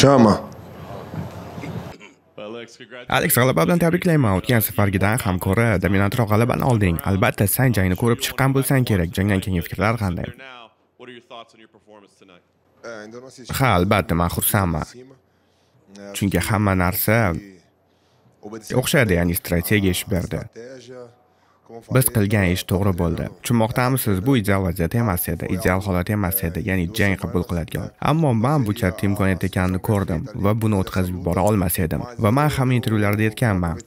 Chama. Alex g'alaba bilan tabriklayman. O'tgan safargidan ham ko'ra dominantroq g'alabani olding. Albatta, sen jangni ko'rib chiqqan bo'lsang kerak. Jangdan keyingi fikrlar qanday? Ha, albatta, men xursandman. Chunki hamma narsa o'xshadi, ya'ni strategiya ish berdi. biz qilgan ish to'g'ri bo'ldi tushunmoqdamisiz bu ideal vaziyat emas edi ideal holat emas edi ya'ni jang qabul qiladigan ammo man bu katta imkoniyat ekanini ko'rdim va buni o'tkazib yubora olmas edim va man ham intervyularda aytganman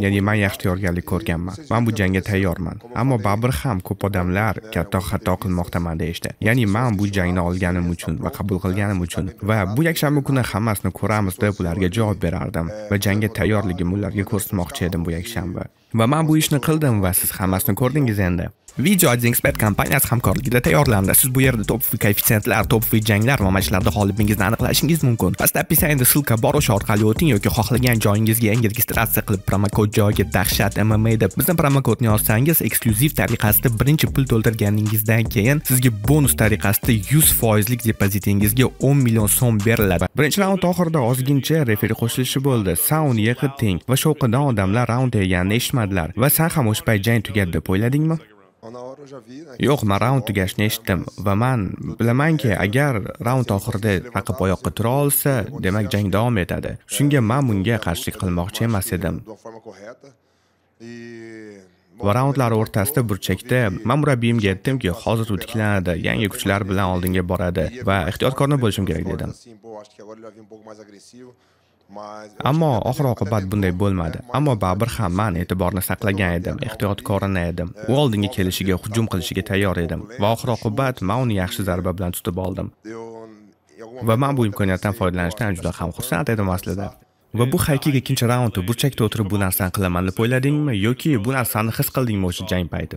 ya'ni man yaxshi tayyorgarlik ko'rganman man bu jangga tayyorman ammo babir ham ko'p odamlar katta xato qilmoqdaman deyishdi ya'ni man bu jangni olganim uchun va qabul qilganim uchun va bu yakshanba kuni hammasini ko'ramiz deb ularga javob berardim va jangga tayyorligimni ularga ko'rsatmoqchi edim bu yakshanba va man bu ishni qildim va siz hammasini ko'rdingiz endi Video AdSense kompaniyasi hamkorligida tayyorlandi. Siz bu yerda Topfy koeffitsiyentlar, Topfy janglar va matchlarda g'olibingizni aniqlashingiz mumkin. pastda описаниеda ссылка bor, o'sha orqali o'ting yoki xohlagan joyingizga yangi registratsiya qilib promokod joyiga dahshat MMA deb bizni promokodni yozsangiz, eksklyuziv tariqasida birinchi pul to'ldirganingizdan keyin sizga bonus tariqasida 100% lik depozitingizga 10 million so'm beriladi. Birinchi raund oxirida ozgincha referi qo'shilishi bo'ldi. Sound yiqi teng va shovqindan odamlar raund deganini eshitmadilar va sen ham payt jang tugadi deb o'yladingmi? yo'q man raund tugashini eshitdim va man bilamanki agar raund oxirida raqib oyoqqa tura olsa demak jang davom etadi shunga man bunga qarshilik qilmoqchi emas edim va raundlar o'rtasida burchakda man murabbiyimga aytdimki hozir u tiklanadi yangi kuchlar bilan oldinga boradi va ehtiyotkorni bo'lishim kerak dedim ammo oxir oqibat bunday bo'lmadi ammo baribir ham man e'tiborni saqlagan edim ehtiyotkorona edim u oldinga kelishiga hujum qilishiga tayyor edim va oxir oqibat man uni yaxshi zarba bilan tutib oldim va man bu imkoniyatdan foydalanishdan juda ham xursand edim aslida va bu haykiga ikkinchi raundda burchakda o'tirib bu narsani qilaman deb o'yladingmi yoki bu narsani his qildingmi o'sha jang payti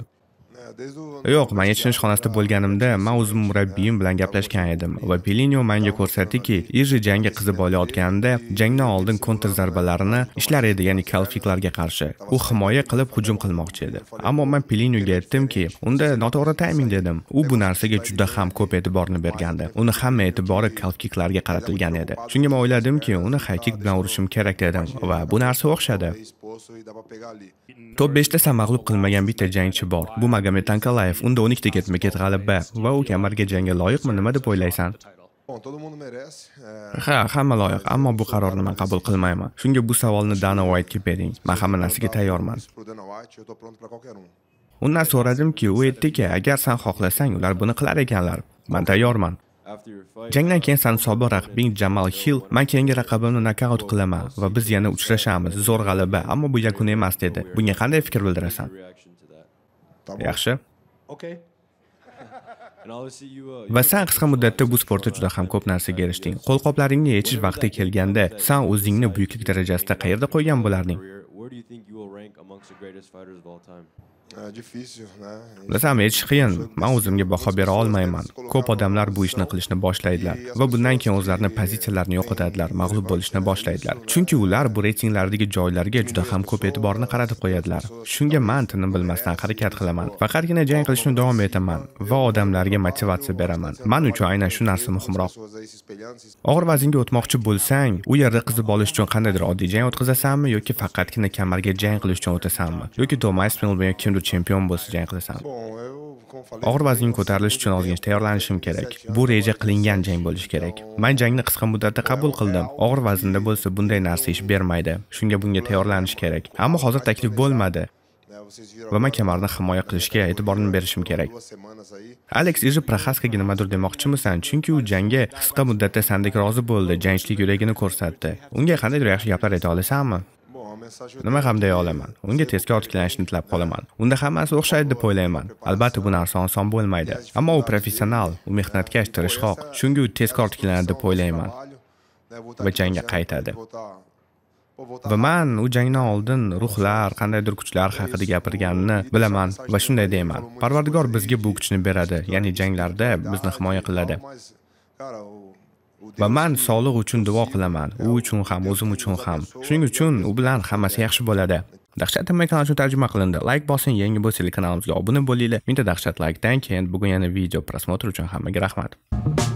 yo'q man yechinish xonasida bo'lganimda man o'zim murabbiyim bilan gaplashgan edim va pelinio manga ko'rsatdiki iji jangga qizib olayotganida jangdan oldin kontr zarbalarini ishlar edi ya'ni kalfiklarga qarshi u himoya qilib hujum qilmoqchi edi ammo man pelinyoga aytdimki unda noto'g'ri tayming dedim u bu narsaga juda ham ko'p e'tiborni bergandi uni hamma e'tibori kalfiklarga qaratilgan edi shunga man o'yladimki uni haykik bilan urishim kerak dedim va bu narsa o'xshadi top beshta mag'lub qilmagan bitta jangchi bor bu magomed ankalayev unda o'n ikkita ketma ket g'alaba va u kamarga jangga loyiqmi nima deb o'ylaysan ha hamma loyiq ammo bu qarorni man qabul qilmayman shunga bu savolni dana whitega bering man hamma narsaga tayyorman undan so'radimki ueytdiki agar san xohlasang ular buni qilar ekanlar man tayyorman Jangdan keyin uh, san sobiq raqibing Jamal Hill man keyingi raqibimni nokaut qilaman va biz yana uchrashamiz. Zo'r g'alaba, ammo bu yakun emas dedi. Bunga qanday fikr bildirasan? Yaxshi. Uh, va san qisqa muddatda bu sportda juda ham ko'p narsaga erishding. Qo'lqoplaringni yechish vaqti kelganda, san o'zingni buyuklik darajasida qayerda qo'ygan bo'larding? bilasanmi aytish qiyin man o'zimga baho bera olmayman ko'p odamlar bu ishni qilishni boshlaydilar va bundan keyin o'zlarini pozitsiyalarini yo'qotadilar mag'lub bo'lishni boshlaydilar chunki ular bu reytinglardagi joylarga juda ham ko'p e'tiborni qaratib qo'yadilar shunga man tinim bilmasdan harakat qilaman faqatgina jang qilishni davom etaman va odamlarga motivatsiya beraman man uchun aynan shu narsa muhimroq og'ir vaznga o'tmoqchi bo'lsang u yerda qizib olish uchun qandaydir oddiy jang o'tkazasanmi yoki faqatgina kamarga jang qilish uchun o'tasanmi yoki tomas yoki kim raundu chempion bo'lsa jang qilasan og'ir vazn ko'tarilish uchun ozgina tayyorlanishim kerak bu reja qilingan jang bo'lishi kerak man jangni qisqa muddatda qabul qildim og'ir vaznda bo'lsa bunday narsa ish bermaydi shunga bunga tayyorlanish kerak ammo hozir taklif bo'lmadi va man kamarni himoya qilishga e'tiborni berishim kerak aleks iji proxaskaga nimadir demoqchimisan chunki u jangga qisqa muddatda sandek rozi bo'ldi jangchilik yuragini ko'rsatdi unga qandaydir yaxshi gaplar ayta olasanmi nima ham deya olaman unga tezkor tiklanishni tilab qolaman unda hammasi o'xshaydi deb o'ylayman albatta bu narsa oson bo'lmaydi ammo u professional u mehnatkash tirishqoq shunga u tezkor tiklanadi deb o'ylayman va jangga qaytadi va man u jangdan oldin ruhlar qandaydir kuchlar haqida gapirganini bilaman va shunday deyman parvardigor bizga bu kuchni beradi ya'ni janglarda bizni himoya qiladi va man sog'liq uchun duo qilaman u uchun ham o'zim uchun ham shuning uchun u bilan hammasi yaxshi bo'ladi dahshat tv kanali uchun tarjima qilindi layk bosing yangi bo'lsa kanalimizga obuna bo'linglar mingta dahshat laykdan keyin bugun yana video prosmotr uchun hammaga rahmat